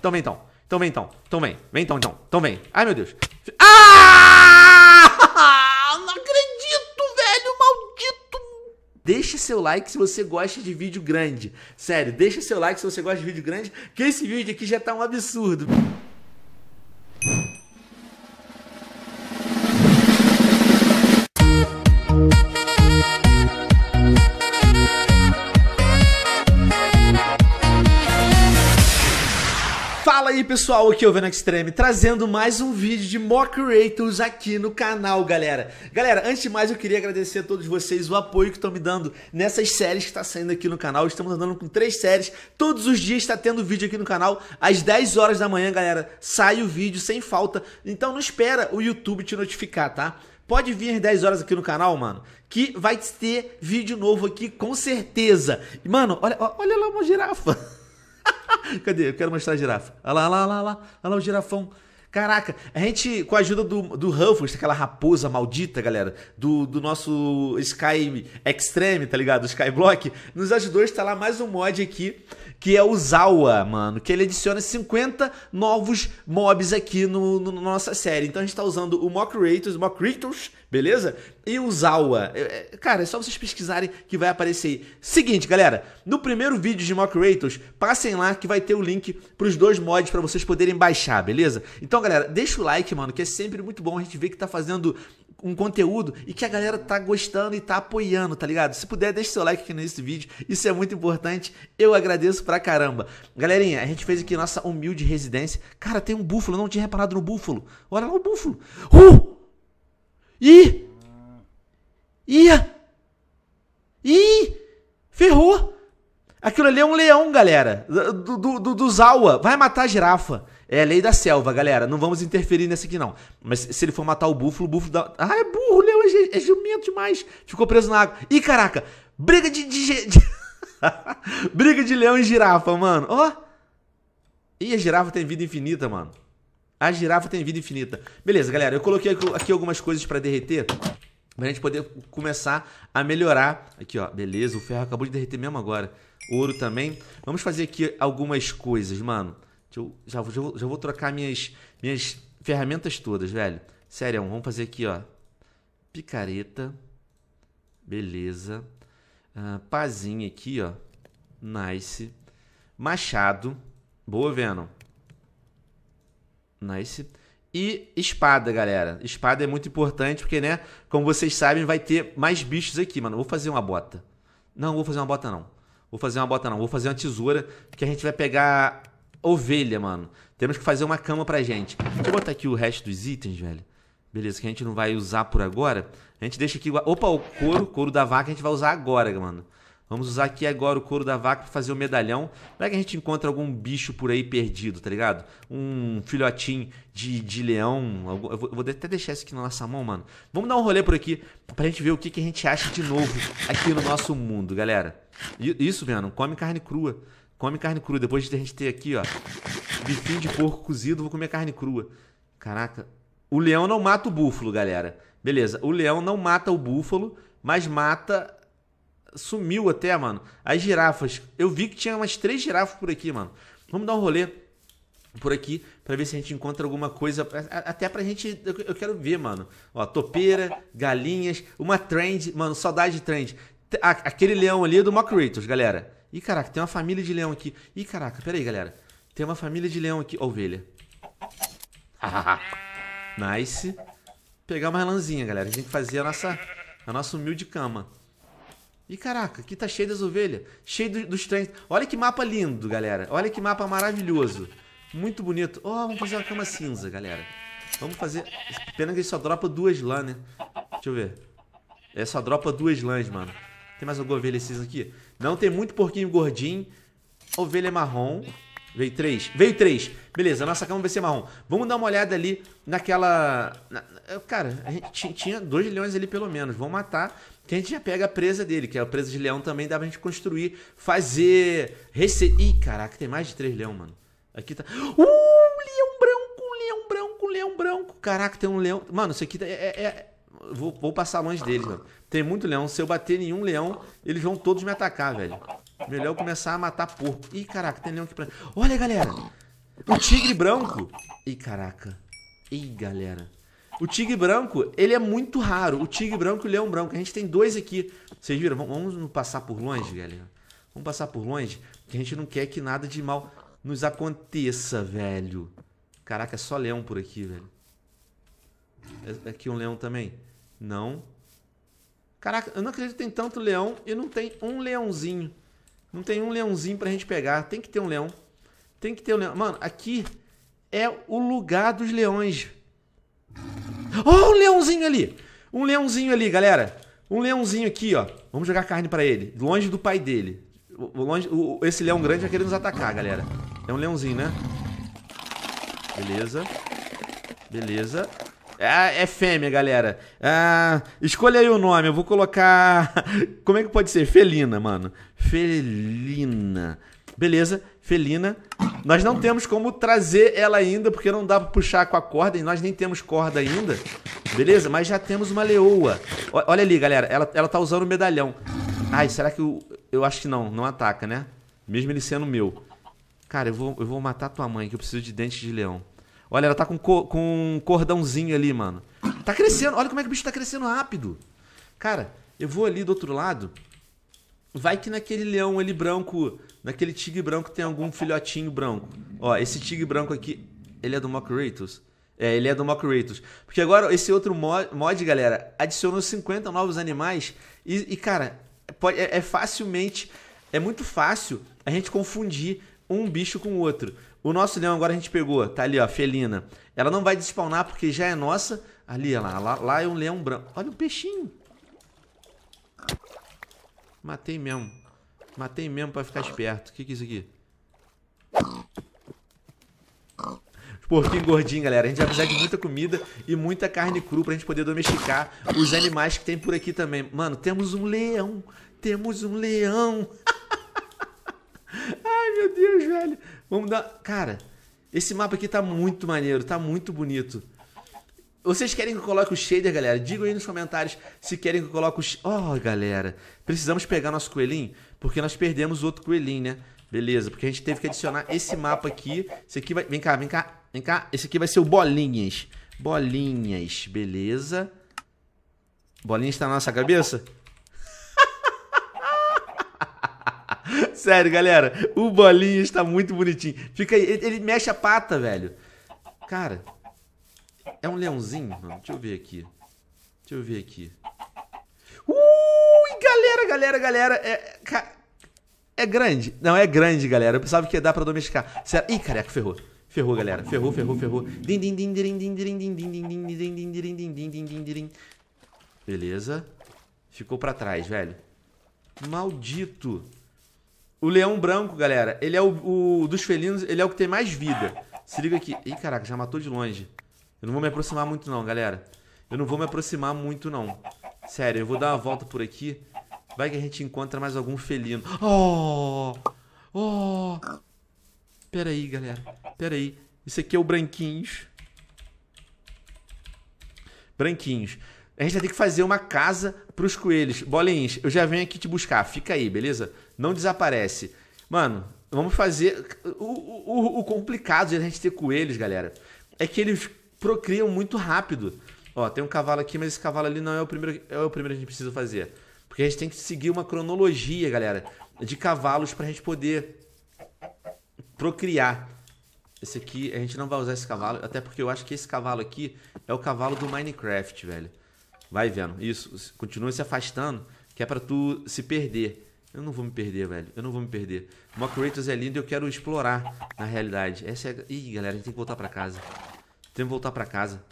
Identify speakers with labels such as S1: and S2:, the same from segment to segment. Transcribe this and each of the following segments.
S1: Então vem então. Então vem então. Então vem. Vem então então. Então vem. Ai, meu Deus. Ah! Não acredito, velho, maldito. Deixa seu like se você gosta de vídeo grande. Sério, deixa seu like se você gosta de vídeo grande, que esse vídeo aqui já tá um absurdo. pessoal, aqui é o Venom Extreme, trazendo mais um vídeo de Mock Creators aqui no canal, galera. Galera, antes de mais eu queria agradecer a todos vocês o apoio que estão me dando nessas séries que está saindo aqui no canal. Estamos andando com três séries, todos os dias está tendo vídeo aqui no canal. Às 10 horas da manhã, galera, sai o vídeo sem falta, então não espera o YouTube te notificar, tá? Pode vir às 10 horas aqui no canal, mano, que vai ter vídeo novo aqui com certeza. E, mano, olha, olha lá uma girafa. Cadê? Eu quero mostrar a girafa. Olha lá, olha lá, olha lá, olha lá o girafão. Caraca, a gente, com a ajuda do, do Ruffles, aquela raposa maldita, galera, do, do nosso Sky Extreme, tá ligado? O Skyblock, nos ajudou a instalar mais um mod aqui, que é o Zawa, mano, que ele adiciona 50 novos mobs aqui no, no, na nossa série. Então a gente tá usando o Mock Creators, Mock Creators, beleza? E o Zawa, é, é, cara, é só vocês pesquisarem que vai aparecer aí. Seguinte, galera, no primeiro vídeo de Mock Raiders, passem lá que vai ter o link pros dois mods para vocês poderem baixar, beleza? Então, galera, deixa o like, mano, que é sempre muito bom a gente ver que tá fazendo um conteúdo e que a galera tá gostando e tá apoiando, tá ligado? Se puder, deixa seu like aqui nesse vídeo, isso é muito importante, eu agradeço pra caramba. Galerinha, a gente fez aqui nossa humilde residência. Cara, tem um búfalo, não tinha reparado no búfalo. Olha lá o búfalo. Uh! Ih! Ia! Ih! Ferrou! Aquilo ali é um leão, galera. Do, do, do, do Zawa. Vai matar a girafa. É a lei da selva, galera. Não vamos interferir nessa aqui, não. Mas se ele for matar o búfalo, o búfalo dá. Ah, é burro, leão é, é jumento demais. Ficou preso na água. Ih, caraca! Briga de. de, de... Briga de leão e girafa, mano. Ó! Oh. Ih, a girafa tem vida infinita, mano. A girafa tem vida infinita. Beleza, galera, eu coloquei aqui algumas coisas para derreter. Pra gente poder começar a melhorar. Aqui, ó. Beleza, o ferro acabou de derreter mesmo agora. Ouro também. Vamos fazer aqui algumas coisas, mano. Eu, já, já, vou, já vou trocar minhas, minhas ferramentas todas, velho. Sério, vamos fazer aqui, ó. Picareta. Beleza. Uh, pazinha aqui, ó. Nice. Machado. Boa, Venom. Nice. E espada, galera. Espada é muito importante porque, né? Como vocês sabem, vai ter mais bichos aqui, mano. Vou fazer uma bota. Não, vou fazer uma bota não. Vou fazer uma bota não. Vou fazer uma tesoura que a gente vai pegar ovelha, mano. Temos que fazer uma cama pra gente. Deixa eu botar aqui o resto dos itens, velho. Beleza, que a gente não vai usar por agora. A gente deixa aqui... Opa, o couro, couro da vaca a gente vai usar agora, mano. Vamos usar aqui agora o couro da vaca para fazer o medalhão. Vai é que a gente encontra algum bicho por aí perdido, tá ligado? Um filhotinho de, de leão. Eu vou, eu vou até deixar isso aqui na nossa mão, mano. Vamos dar um rolê por aqui pra gente ver o que, que a gente acha de novo aqui no nosso mundo, galera. Isso, mano, come carne crua. Come carne crua. Depois de a gente ter aqui, ó, bifinho de porco cozido, vou comer carne crua. Caraca. O leão não mata o búfalo, galera. Beleza, o leão não mata o búfalo, mas mata sumiu até, mano. As girafas. Eu vi que tinha umas três girafas por aqui, mano. Vamos dar um rolê por aqui para ver se a gente encontra alguma coisa. Até pra gente. Eu quero ver, mano. Ó, topeira, galinhas, uma trend. Mano, saudade de trend. Aquele leão ali é do Mock galera. Ih, caraca, tem uma família de leão aqui. Ih, caraca, pera aí, galera. Tem uma família de leão aqui. Ovelha. nice. Pegar uma lãzinha, galera. A gente tem que fazer a nossa, a nossa humilde cama. E caraca, aqui tá cheio das ovelhas, cheio do, dos trens. Olha que mapa lindo, galera. Olha que mapa maravilhoso. Muito bonito. Ó, oh, vamos fazer uma cama cinza, galera. Vamos fazer... Pena que ele só dropa duas lã, né? Deixa eu ver. É, só dropa duas lãs, mano. Tem mais alguma ovelha cinza aqui? Não, tem muito porquinho gordinho. Ovelha marrom. Veio três. Veio três. Beleza, nossa cama vai ser marrom. Vamos dar uma olhada ali naquela... Cara, a gente tinha dois leões ali pelo menos. Vamos matar que a gente já pega a presa dele, que é a presa de leão também, dá pra gente construir, fazer, receber... Ih, caraca, tem mais de três leão, mano. Aqui tá... Uh, leão branco, leão branco, leão branco. Caraca, tem um leão... Mano, isso aqui tá... É, é, é... Vou, vou, passar longe deles, mano. Tem muito leão. Se eu bater nenhum leão, eles vão todos me atacar, velho. Melhor eu começar a matar porco. Ih, caraca, tem leão aqui pra... Olha, galera! O tigre branco! Ih, caraca. Ih, galera. O tigre branco, ele é muito raro. O tigre branco e o leão branco. A gente tem dois aqui. Vocês viram? Vamos, passar por longe, galera. Vamos passar por longe, que a gente não quer que nada de mal nos aconteça, velho. Caraca, é só leão por aqui, velho. É, é, aqui um leão também? Não. Caraca, eu não acredito que tem tanto leão e não tem um leãozinho. Não tem um leãozinho pra gente pegar. Tem que ter um leão. Tem que ter um leão. Mano, aqui é o lugar dos leões. Oh, um leãozinho ali! Um leãozinho ali, galera. Um leãozinho aqui, ó. Vamos jogar carne pra ele. Longe do pai dele. longe, o, esse leão grande vai querer nos atacar, galera. É um leãozinho, né? Beleza. Beleza. Ah, é fêmea, galera. Ah, escolha aí o nome. Eu vou colocar... Como é que pode ser? Felina, mano. Felina. Beleza felina. Nós não temos como trazer ela ainda, porque não dá para puxar com a corda e nós nem temos corda ainda. Beleza? Mas já temos uma leoa. O, olha ali, galera. Ela, ela tá usando o medalhão. Ai, será que eu. Eu acho que não. Não ataca, né? Mesmo ele sendo meu. Cara, eu vou, eu vou matar tua mãe, que eu preciso de dente de leão. Olha, ela tá com, com um cordãozinho ali, mano. Tá crescendo. Olha como é que o bicho tá crescendo rápido. Cara, eu vou ali do outro lado. Vai que naquele leão ele branco, naquele tigre branco tem algum filhotinho branco. Ó, esse tigre branco aqui, ele é do Mockritus. É, ele é do Mockritus. Porque agora esse outro mod, mod galera, adicionou 50 novos animais e, e cara, pode, é, é facilmente, é muito fácil a gente confundir um bicho com o outro. O nosso leão agora a gente pegou, tá ali, ó, felina. Ela não vai despawnar porque já é nossa. Ali, ó, lá, lá, lá é um leão branco. Olha o peixinho. Matei mesmo. Matei mesmo pra ficar esperto. O que, que é isso aqui? porquinho gordinho, galera. A gente vai precisar de muita comida e muita carne crua pra gente poder domesticar os animais que tem por aqui também. Mano, temos um leão. Temos um leão. Ai, meu Deus, velho. Vamos dar... Cara, esse mapa aqui tá muito maneiro, tá muito bonito. Vocês querem que eu coloque o shader, galera? Digam aí nos comentários se querem que eu coloque o... shader. Oh, galera, precisamos pegar nosso coelhinho, porque nós perdemos outro coelhinho, né? Beleza, porque a gente teve que adicionar esse mapa aqui. Esse aqui vai... Vem cá, vem cá, vem cá. Esse aqui vai ser o Bolinhas. Bolinhas, beleza. Bolinhas tá na nossa cabeça? Sério, galera, o Bolinhas tá muito bonitinho. Fica aí, ele, ele mexe a pata, velho. Cara... É um leãozinho? mano. deixa eu ver aqui. Deixa eu ver aqui. Ui, galera, galera, galera. É, é grande. Não, é grande, galera. Eu pensava que ia dar pra domesticar. Será... Ih, caraca, ferrou. Ferrou, galera. Ferrou, ferrou, ferrou. Beleza. Ficou pra trás, velho. Maldito. O leão branco, galera, ele é o, o, dos felinos, ele é o que tem mais vida. Se liga aqui. Ih, caraca, já matou de longe. Eu não vou me aproximar muito não, galera. Eu não vou me aproximar muito não. Sério, eu vou dar uma volta por aqui. Vai que a gente encontra mais algum felino. Oh! Oh! Pera aí, galera. Pera aí. Isso aqui é o Branquinhos. Branquinhos. A gente vai ter que fazer uma casa pros coelhos. Bolinhas. eu já venho aqui te buscar. Fica aí, beleza? Não desaparece. Mano, vamos fazer... O, o, o complicado de a gente ter coelhos, galera, é que eles procriam muito rápido. Ó, tem um cavalo aqui, mas esse cavalo ali não é o primeiro, é o primeiro que a gente precisa fazer. Porque a gente tem que seguir uma cronologia, galera, de cavalos pra gente poder procriar. Esse aqui, a gente não vai usar esse cavalo, até porque eu acho que esse cavalo aqui é o cavalo do Minecraft, velho. Vai vendo, isso, continua se afastando, que é pra tu se perder. Eu não vou me perder, velho, eu não vou me perder. Mock Kratos é lindo e eu quero explorar, na realidade. Essa é... Ih, galera, a gente tem que voltar pra casa. Temos que voltar para casa.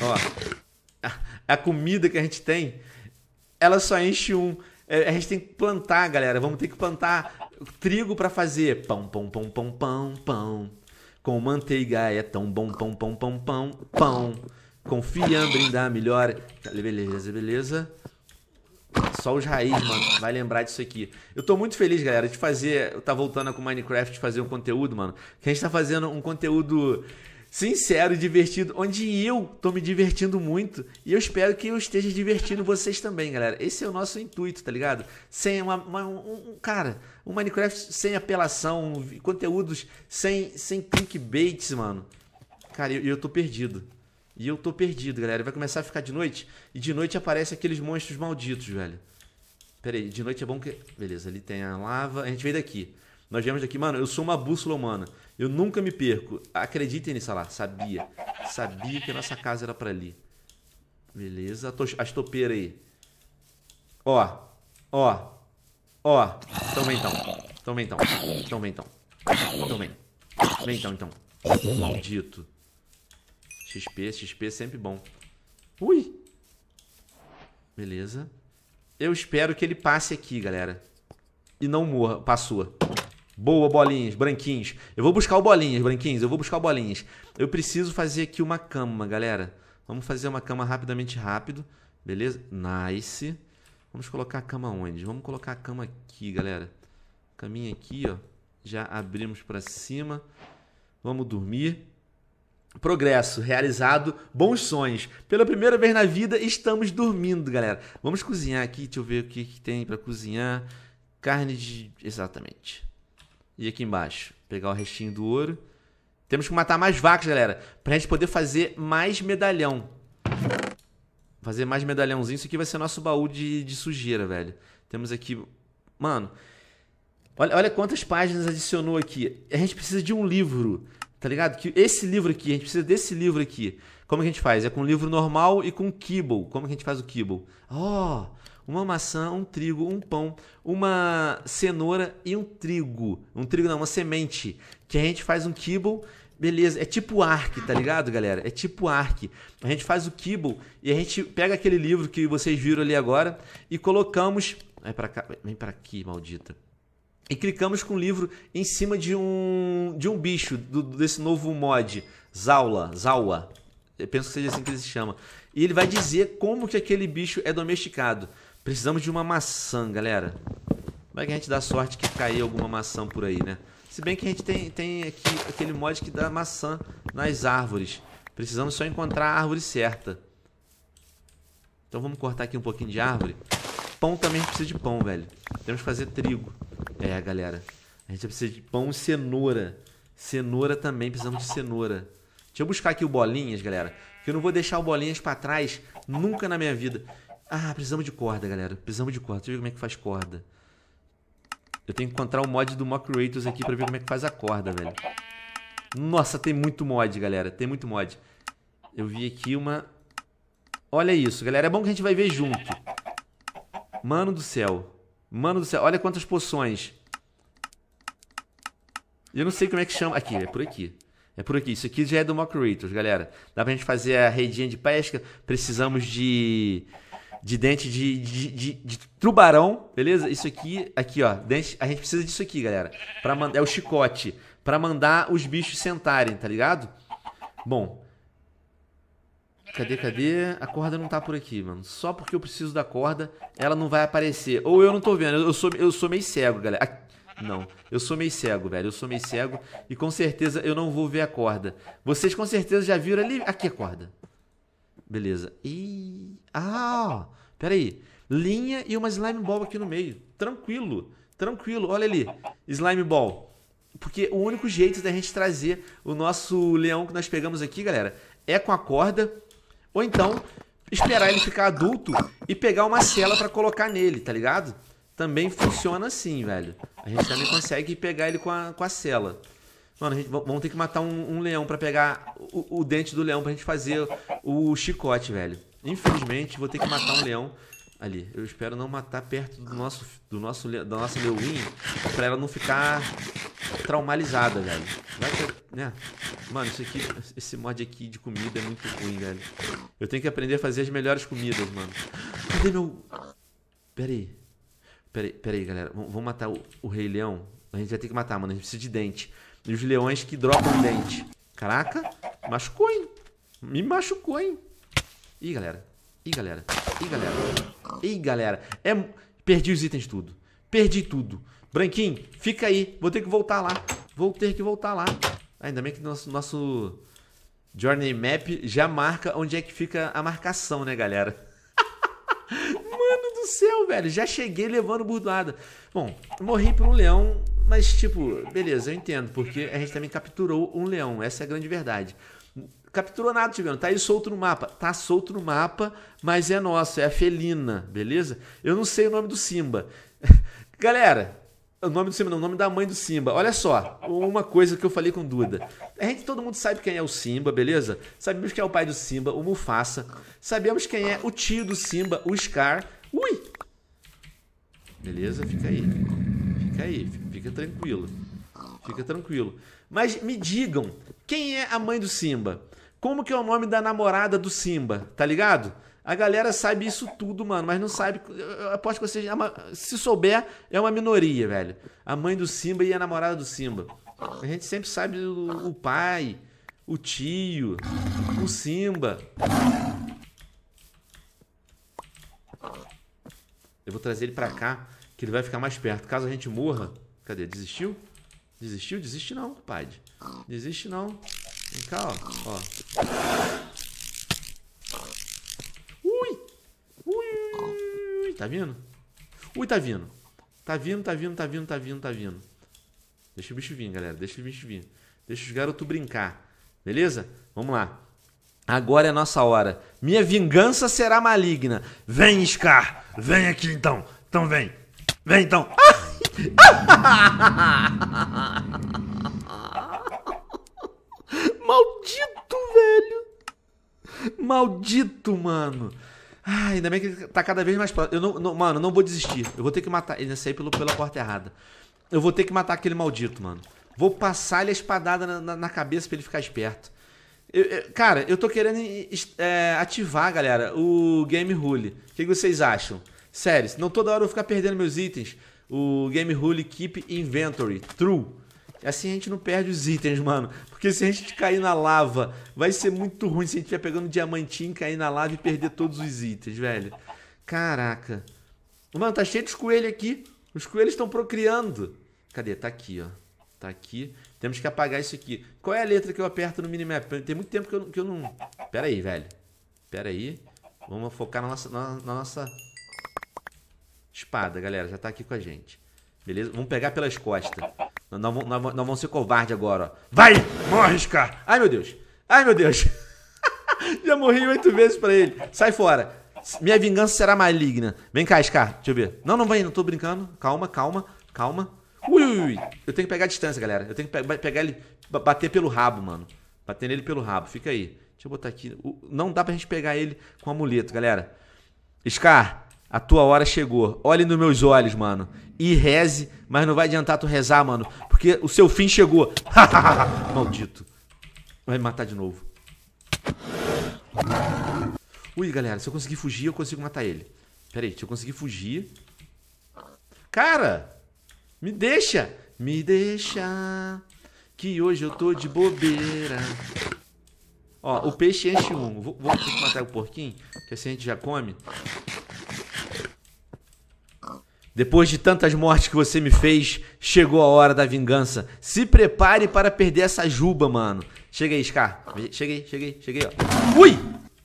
S1: Ó, a comida que a gente tem, ela só enche um. É, a gente tem que plantar, galera. Vamos ter que plantar trigo para fazer pão, pão, pão, pão, pão, pão. Com manteiga é tão bom, pão, pão, pão, pão, pão. Com fiambre dá melhor. Tá, beleza, beleza. Só os raiz, mano, vai lembrar disso aqui. Eu tô muito feliz, galera, de fazer. Eu tá voltando com Minecraft, fazer um conteúdo, mano. Que a gente tá fazendo um conteúdo sincero e divertido, onde eu tô me divertindo muito e eu espero que eu esteja divertindo vocês também, galera. Esse é o nosso intuito, tá ligado? Sem uma, uma um, um, cara, um Minecraft sem apelação, conteúdos sem sem clickbaits, mano. Cara, eu, eu tô perdido. E eu tô perdido, galera. Vai começar a ficar de noite e de noite aparece aqueles monstros malditos, velho. Pera aí, de noite é bom que... Beleza, ali tem a lava. A gente veio daqui. Nós viemos daqui, mano, eu sou uma bússola humana. Eu nunca me perco. Acreditem nisso, olha lá. Sabia. Sabia que a nossa casa era para ali. Beleza. As topeiras aí. Ó. Ó. Ó. então. vem, então. vem, então. Toma então. Vem então, então. então. então, então Maldito. XP, XP é sempre bom. Ui. Beleza. Eu espero que ele passe aqui, galera. E não morra. Passou. Boa, bolinhas, branquinhos. Eu vou buscar o bolinhas, branquinhos. Eu vou buscar o bolinhas. Eu preciso fazer aqui uma cama, galera. Vamos fazer uma cama rapidamente, rápido. Beleza? Nice. Vamos colocar a cama onde? Vamos colocar a cama aqui, galera. Caminha aqui, ó. Já abrimos para cima. Vamos dormir. Progresso realizado, bons sonhos. Pela primeira vez na vida estamos dormindo, galera. Vamos cozinhar aqui, deixa eu ver o que, que tem para cozinhar. Carne de. Exatamente. E aqui embaixo, pegar o restinho do ouro. Temos que matar mais vacas, galera, pra gente poder fazer mais medalhão. Fazer mais medalhãozinho, isso aqui vai ser nosso baú de, de sujeira, velho. Temos aqui... Mano, olha, olha quantas páginas adicionou aqui. A gente precisa de um livro, tá ligado? Que esse livro aqui, a gente precisa desse livro aqui. Como que a gente faz? É com livro normal e com kibble. Como que a gente faz o kibble? Ó... Oh, uma maçã, um trigo, um pão, uma cenoura e um trigo. Um trigo não, uma semente. Que a gente faz um kibble Beleza, é tipo ARC, tá ligado, galera? É tipo ARC. A gente faz o Kibble e a gente pega aquele livro que vocês viram ali agora e colocamos. Vai pra cá, vem pra aqui, maldita. E clicamos com o livro em cima de um de um bicho, do, desse novo mod, Zaula, Zawa. Eu penso que seja assim que ele se chama. E ele vai dizer como que aquele bicho é domesticado. Precisamos de uma maçã, galera. Vai é que a gente dá sorte que cair alguma maçã por aí, né? Se bem que a gente tem, tem aqui aquele mod que dá maçã nas árvores. Precisamos só encontrar a árvore certa. Então vamos cortar aqui um pouquinho de árvore. Pão também precisa de pão, velho. Temos que fazer trigo. É, galera. A gente precisa de pão e cenoura. Cenoura também, precisamos de cenoura. Deixa eu buscar aqui o Bolinhas, galera. Que eu não vou deixar o Bolinhas pra trás nunca na minha vida. Ah, precisamos de corda, galera. Precisamos de corda. Deixa eu ver como é que faz corda. Eu tenho que encontrar o mod do Raiders aqui pra ver como é que faz a corda, velho. Nossa, tem muito mod, galera. Tem muito mod. Eu vi aqui uma... Olha isso, galera. É bom que a gente vai ver junto. Mano do céu. Mano do céu. Olha quantas poções. Eu não sei como é que chama. Aqui, é por aqui. É por aqui. Isso aqui já é do Raiders, galera. Dá pra gente fazer a redinha de pesca. Precisamos de de dente de, de, de, de, tubarão, beleza? Isso aqui, aqui ó, dente, a gente precisa disso aqui, galera. Para é o chicote para mandar os bichos sentarem, tá ligado? Bom. Cadê, cadê? A corda não tá por aqui, mano. Só porque eu preciso da corda, ela não vai aparecer. Ou eu não tô vendo. Eu sou eu sou meio cego, galera. Não, eu sou meio cego, velho. Eu sou meio cego e com certeza eu não vou ver a corda. Vocês com certeza já viram ali aqui a corda. Beleza. E. Ah! Peraí. Linha e uma slime ball aqui no meio. Tranquilo. Tranquilo. Olha ali. Slime ball. Porque o único jeito da gente trazer o nosso leão que nós pegamos aqui, galera, é com a corda. Ou então, esperar ele ficar adulto e pegar uma cela para colocar nele, tá ligado? Também funciona assim, velho. A gente também consegue pegar ele com a, com a cela. Mano, gente, vamos ter que matar um, um leão para pegar o, o, dente do leão pra gente fazer o chicote, velho. Infelizmente, vou ter que matar um leão ali. Eu espero não matar perto do nosso, do nosso, da nossa leoinha pra ela não ficar traumatizada, velho. Vai ter, né? Mano, isso aqui, esse mod aqui de comida é muito ruim, velho. Eu tenho que aprender a fazer as melhores comidas, mano. Cadê meu... Pera aí. Pera aí, pera aí galera. Vamos matar o, o rei leão? A gente vai ter que matar, mano. A gente precisa de dente. E os leões que dropam dente. Caraca, machucou, hein? Me machucou, hein? Ih, galera. Ih, galera. Ih, galera. Ih, galera. É... Perdi os itens tudo. Perdi tudo. Branquinho, fica aí. Vou ter que voltar lá. Vou ter que voltar lá. Ainda bem que nosso, nosso Journey Map já marca onde é que fica a marcação, né, galera? Mano do céu, velho. Já cheguei levando burdoada. Bom, morri por um leão mas, tipo, beleza, eu entendo, porque a gente também capturou um leão, essa é a grande verdade. Capturou nada, tiveram tá aí solto no mapa. Tá solto no mapa, mas é nosso, é a felina, beleza? Eu não sei o nome do Simba. Galera, o nome do Simba não, o nome da mãe do Simba. Olha só, uma coisa que eu falei com Duda. A gente, todo mundo sabe quem é o Simba, beleza? Sabemos quem é o pai do Simba, o Mufasa. Sabemos quem é o tio do Simba, o Scar. Ui! Beleza, fica aí fica aí, fica tranquilo. Fica tranquilo. Mas me digam, quem é a mãe do Simba? Como que é o nome da namorada do Simba? Tá ligado? A galera sabe isso tudo, mano, mas não sabe. Eu aposto que você Se souber, é uma minoria, velho. A mãe do Simba e a namorada do Simba. A gente sempre sabe o, o pai, o tio, o Simba. Eu vou trazer ele pra cá que ele vai ficar mais perto. Caso a gente morra... Cadê? Desistiu? Desistiu? Desiste não, pai. Desiste não. Vem cá, ó. ó. Ui! Ui! Tá vindo? Ui, tá vindo. Tá vindo, tá vindo, tá vindo, tá vindo, tá vindo. Deixa o bicho vir, galera. Deixa o bicho vir. Deixa os garotos brincar. Beleza? Vamos lá. Agora é a nossa hora. Minha vingança será maligna. Vem, Scar. Vem aqui então. Então vem. Vem então. Maldito, velho. Maldito, mano. Ai, ainda bem que ele tá cada vez mais próximo. Eu não, não, mano, não vou desistir. Eu vou ter que matar. Ele né? saiu pelo, pela porta errada. Eu vou ter que matar aquele maldito, mano. Vou passar ele a espadada na, na, na cabeça pra ele ficar esperto. Eu, eu, cara, eu tô querendo é, ativar, galera, o Game Rule. O que, que vocês acham? Sério, senão toda hora eu vou ficar perdendo meus itens. O Game Rule Keep Inventory, True. Assim a gente não perde os itens, mano. Porque se a gente cair na lava, vai ser muito ruim se a gente estiver pegando diamantinho, cair na lava e perder todos os itens, velho. Caraca. Mano, tá cheio de coelhos aqui. Os coelhos estão procriando. Cadê? Tá aqui, ó. Tá aqui. Temos que apagar isso aqui. Qual é a letra que eu aperto no minimap? Tem muito tempo que eu, que eu não... Pera aí, velho. Pera aí. Vamos focar na nossa, na, na nossa Espada, galera, já tá aqui com a gente. Beleza? Vamos pegar pelas costas. Não, não, não, não vamos ser covarde agora, ó. Vai! Morre, Scar! Ai, meu Deus! Ai, meu Deus! já morri oito vezes pra ele. Sai fora! Minha vingança será maligna. Vem cá, Scar. Deixa eu ver. Não, não vai. não tô brincando. Calma, calma, calma. Ui, ui, ui. Eu tenho que pegar a distância, galera. Eu tenho que pe pegar ele, bater pelo rabo, mano. Bater nele pelo rabo. Fica aí. Deixa eu botar aqui. Não dá pra gente pegar ele com amuleto, galera. Scar, a tua hora chegou. Olhe nos meus olhos, mano. E reze, mas não vai adiantar tu rezar, mano. Porque o seu fim chegou. Maldito. Vai me matar de novo. Ui, galera, se eu conseguir fugir, eu consigo matar ele. Pera aí, se eu conseguir fugir... Cara! Me deixa! Me deixa! Que hoje eu tô de bobeira. Ó, o peixe enche um. Vou, vou matar o porquinho, que assim a gente já come. Depois de tantas mortes que você me fez, chegou a hora da vingança. Se prepare para perder essa juba, mano. Chega aí, Scar. Cheguei, cheguei, cheguei, ó. Ui!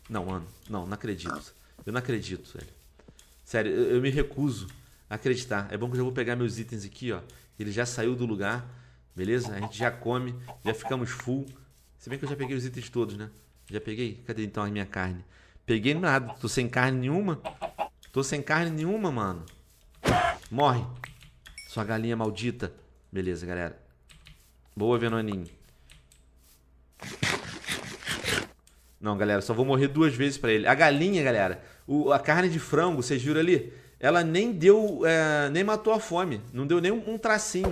S1: Não, mano. Não, não acredito. Eu não acredito, velho. Sério, eu, eu me recuso a acreditar. É bom que eu já vou pegar meus itens aqui, ó. Ele já saiu do lugar, beleza? A gente já come, já ficamos full. Se bem que eu já peguei os itens todos, né? Já peguei? Cadê então a minha carne? Peguei nada. Tô sem carne nenhuma. Tô sem carne nenhuma, mano. Morre. Sua galinha maldita. Beleza, galera. Boa, Venoninho. Não, galera, só vou morrer duas vezes para ele. A galinha, galera, o, a carne de frango, vocês viram ali? Ela nem deu, é, nem matou a fome. Não deu nem um, um tracinho.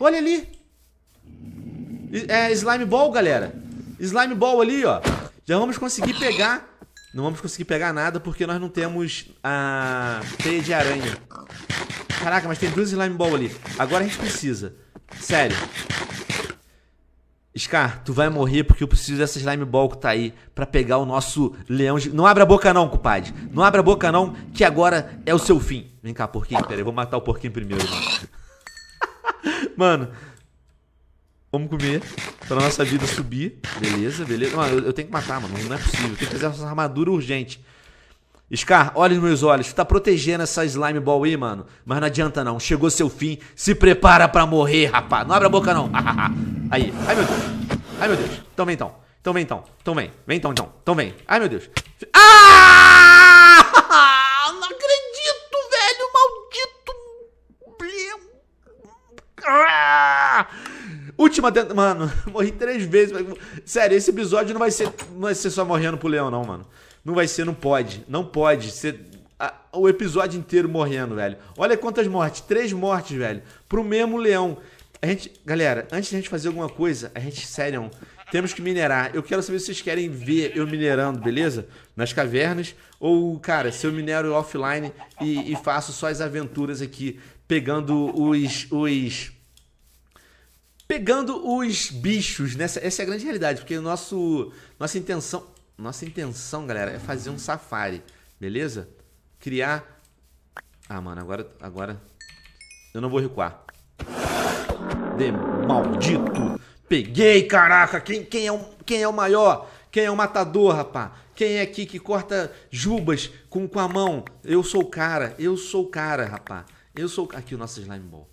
S1: Olha ali! É slime ball, galera. Slime ball ali, ó. Já vamos conseguir pegar não vamos conseguir pegar nada porque nós não temos a teia de aranha. Caraca, mas tem duas slime ball ali. Agora a gente precisa. Sério. Scar, tu vai morrer porque eu preciso dessa slime ball que tá aí para pegar o nosso leão. De... Não abra a boca não, cumpade. Não abra a boca não, que agora é o seu fim. Vem cá, porquinho. Pera, eu vou matar o porquinho primeiro. mano. Vamos comer pra nossa vida subir. Beleza, beleza. Mano, eu, eu, tenho que matar, mano. Não é possível. Eu tenho que fazer essa armadura urgente. Scar, olha nos meus olhos. Tu tá protegendo essa slime ball aí, mano. Mas não adianta não. Chegou seu fim. Se prepara pra morrer, rapaz. Não abre a boca, não. aí. Ai, meu Deus. Ai, meu Deus. Então vem, então. Então vem, então. Então vem. Vem, então, então. Então vem. Ai, meu Deus. Ah! Última tentativa. Mano, morri três vezes. Sério, esse episódio não vai ser. Não vai ser só morrendo pro leão, não, mano. Não vai ser, não pode. Não pode ser o episódio inteiro morrendo, velho. Olha quantas mortes. Três mortes, velho. Pro mesmo leão. A gente. Galera, antes de a gente fazer alguma coisa, a gente, sério, temos que minerar. Eu quero saber se vocês querem ver eu minerando, beleza? Nas cavernas. Ou, cara, se eu minero offline e, e faço só as aventuras aqui, pegando os. os pegando os bichos, né? Essa é a grande realidade, porque nosso, nossa intenção, nossa intenção, galera, é fazer um safari, beleza? Criar... Ah, mano, agora, agora eu não vou recuar. De maldito! Peguei, caraca! Quem, quem, é, o, quem é o maior? Quem é o matador, rapá? Quem é aqui que corta jubas com, com a mão? Eu sou o cara, eu sou o cara, rapá. Eu sou Aqui o nosso slime ball.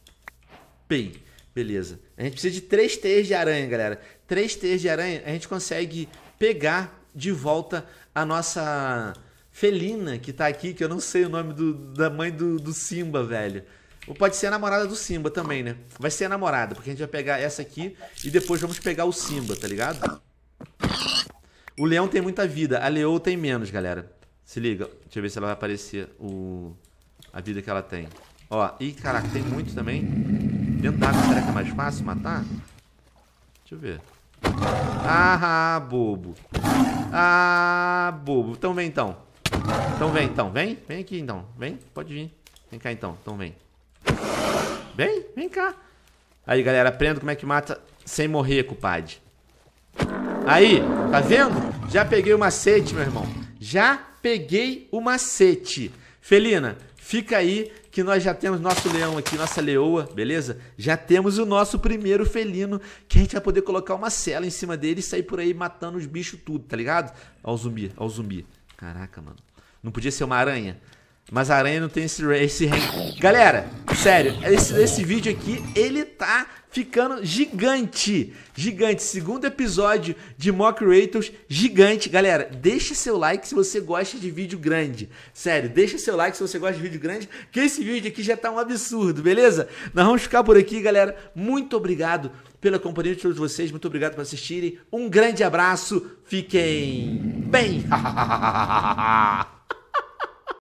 S1: Peguei. Beleza. A gente precisa de três teias de aranha, galera. Três teias de aranha, a gente consegue pegar de volta a nossa felina que tá aqui, que eu não sei o nome do, da mãe do, do Simba, velho. Ou pode ser a namorada do Simba também, né? Vai ser a namorada, porque a gente vai pegar essa aqui e depois vamos pegar o Simba, tá ligado? O leão tem muita vida, a leoa tem menos, galera. Se liga, deixa eu ver se ela vai aparecer o... a vida que ela tem. Ó, e caraca, tem muito também. Dentro d'água será que é mais fácil matar? Deixa eu ver. Ah, bobo. Ah, bobo. Então vem, então. Então vem, então. Vem. Vem aqui, então. Vem. Pode vir. Vem cá, então. Então vem. Vem. Vem cá. Aí, galera. Aprenda como é que mata sem morrer, cupade. Aí. Tá vendo? Já peguei o macete, meu irmão. Já peguei o macete. Felina, fica aí que nós já temos nosso leão aqui, nossa leoa, beleza? Já temos o nosso primeiro felino, que a gente vai poder colocar uma cela em cima dele e sair por aí matando os bichos tudo, tá ligado? Ó o zumbi, ó o zumbi. Caraca, mano. Não podia ser uma aranha? Mas a aranha não tem esse, esse rank. Galera, sério, esse, esse vídeo aqui, ele tá ficando gigante. Gigante. Segundo episódio de Mock Creators, gigante. Galera, deixa seu like se você gosta de vídeo grande. Sério, deixa seu like se você gosta de vídeo grande, que esse vídeo aqui já tá um absurdo, beleza? Nós vamos ficar por aqui, galera. Muito obrigado pela companhia de todos vocês. Muito obrigado por assistirem. Um grande abraço. Fiquem bem.